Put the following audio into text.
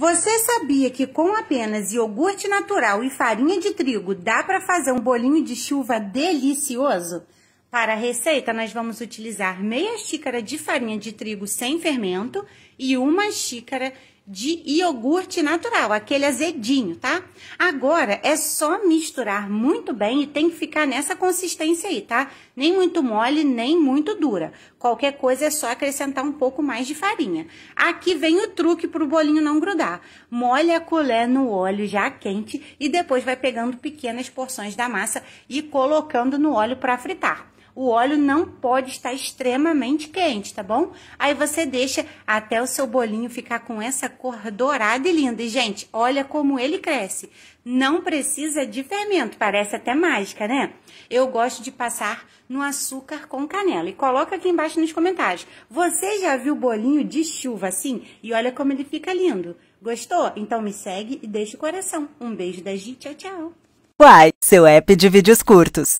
Você sabia que com apenas iogurte natural e farinha de trigo dá para fazer um bolinho de chuva delicioso? Para a receita, nós vamos utilizar meia xícara de farinha de trigo sem fermento e uma xícara de iogurte natural, aquele azedinho, tá? Agora é só misturar muito bem e tem que ficar nessa consistência aí, tá? Nem muito mole, nem muito dura. Qualquer coisa é só acrescentar um pouco mais de farinha. Aqui vem o truque para o bolinho não grudar. Molha a colher no óleo já quente e depois vai pegando pequenas porções da massa e colocando no óleo para fritar. O óleo não pode estar extremamente quente, tá bom? Aí você deixa até o seu bolinho ficar com essa cor dourada e linda. E, gente, olha como ele cresce. Não precisa de fermento, parece até mágica, né? Eu gosto de passar no açúcar com canela. E coloca aqui embaixo nos comentários. Você já viu bolinho de chuva assim? E olha como ele fica lindo. Gostou? Então me segue e deixa o coração. Um beijo da Gi, tchau, tchau. Uai, seu app de vídeos curtos.